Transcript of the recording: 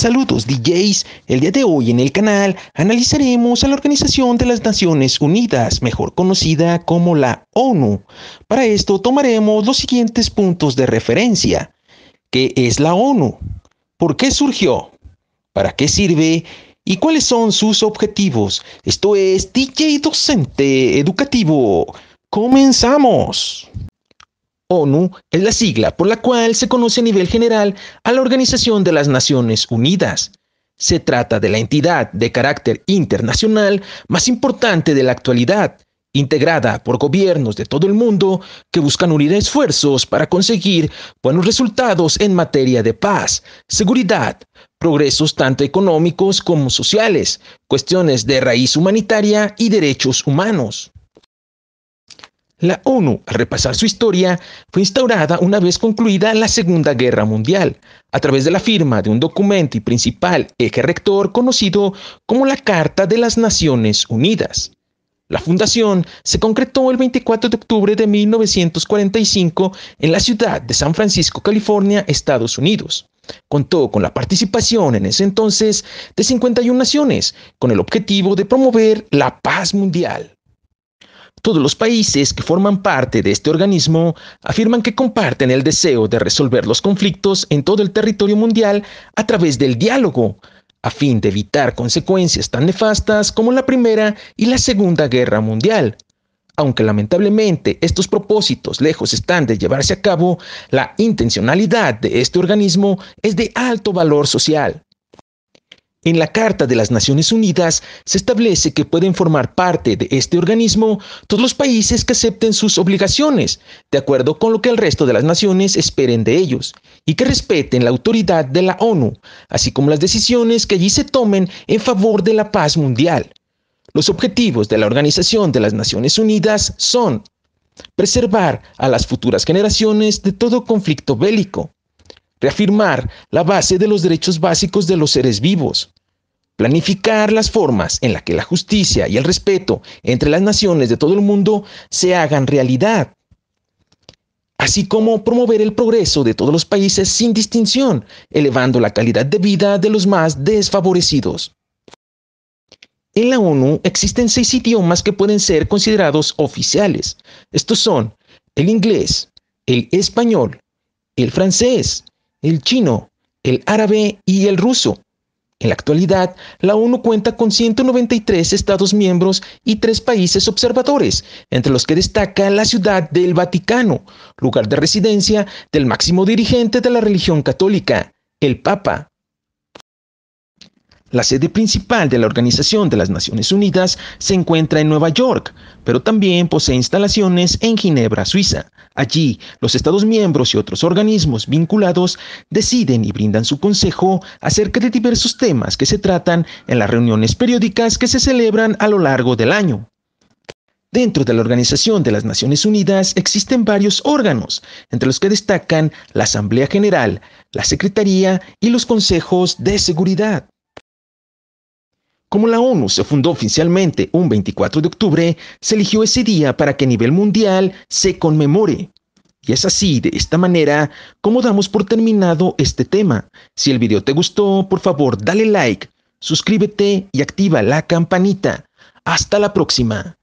Saludos DJs, el día de hoy en el canal analizaremos a la Organización de las Naciones Unidas, mejor conocida como la ONU. Para esto tomaremos los siguientes puntos de referencia. ¿Qué es la ONU? ¿Por qué surgió? ¿Para qué sirve? ¿Y cuáles son sus objetivos? Esto es DJ Docente Educativo. ¡Comenzamos! ONU es la sigla por la cual se conoce a nivel general a la Organización de las Naciones Unidas. Se trata de la entidad de carácter internacional más importante de la actualidad, integrada por gobiernos de todo el mundo que buscan unir esfuerzos para conseguir buenos resultados en materia de paz, seguridad, progresos tanto económicos como sociales, cuestiones de raíz humanitaria y derechos humanos. La ONU, al repasar su historia, fue instaurada una vez concluida la Segunda Guerra Mundial, a través de la firma de un documento y principal eje rector conocido como la Carta de las Naciones Unidas. La fundación se concretó el 24 de octubre de 1945 en la ciudad de San Francisco, California, Estados Unidos. Contó con la participación en ese entonces de 51 naciones, con el objetivo de promover la paz mundial. Todos los países que forman parte de este organismo afirman que comparten el deseo de resolver los conflictos en todo el territorio mundial a través del diálogo, a fin de evitar consecuencias tan nefastas como la Primera y la Segunda Guerra Mundial. Aunque lamentablemente estos propósitos lejos están de llevarse a cabo, la intencionalidad de este organismo es de alto valor social. En la Carta de las Naciones Unidas se establece que pueden formar parte de este organismo todos los países que acepten sus obligaciones, de acuerdo con lo que el resto de las naciones esperen de ellos, y que respeten la autoridad de la ONU, así como las decisiones que allí se tomen en favor de la paz mundial. Los objetivos de la Organización de las Naciones Unidas son preservar a las futuras generaciones de todo conflicto bélico, reafirmar la base de los derechos básicos de los seres vivos, planificar las formas en las que la justicia y el respeto entre las naciones de todo el mundo se hagan realidad, así como promover el progreso de todos los países sin distinción, elevando la calidad de vida de los más desfavorecidos. En la ONU existen seis idiomas que pueden ser considerados oficiales. Estos son el inglés, el español, el francés, el chino, el árabe y el ruso. En la actualidad, la ONU cuenta con 193 Estados miembros y tres países observadores, entre los que destaca la Ciudad del Vaticano, lugar de residencia del máximo dirigente de la religión católica, el Papa. La sede principal de la Organización de las Naciones Unidas se encuentra en Nueva York, pero también posee instalaciones en Ginebra, Suiza. Allí, los Estados miembros y otros organismos vinculados deciden y brindan su consejo acerca de diversos temas que se tratan en las reuniones periódicas que se celebran a lo largo del año. Dentro de la Organización de las Naciones Unidas existen varios órganos, entre los que destacan la Asamblea General, la Secretaría y los Consejos de Seguridad. Como la ONU se fundó oficialmente un 24 de octubre, se eligió ese día para que a nivel mundial se conmemore. Y es así, de esta manera, como damos por terminado este tema. Si el video te gustó, por favor, dale like, suscríbete y activa la campanita. Hasta la próxima.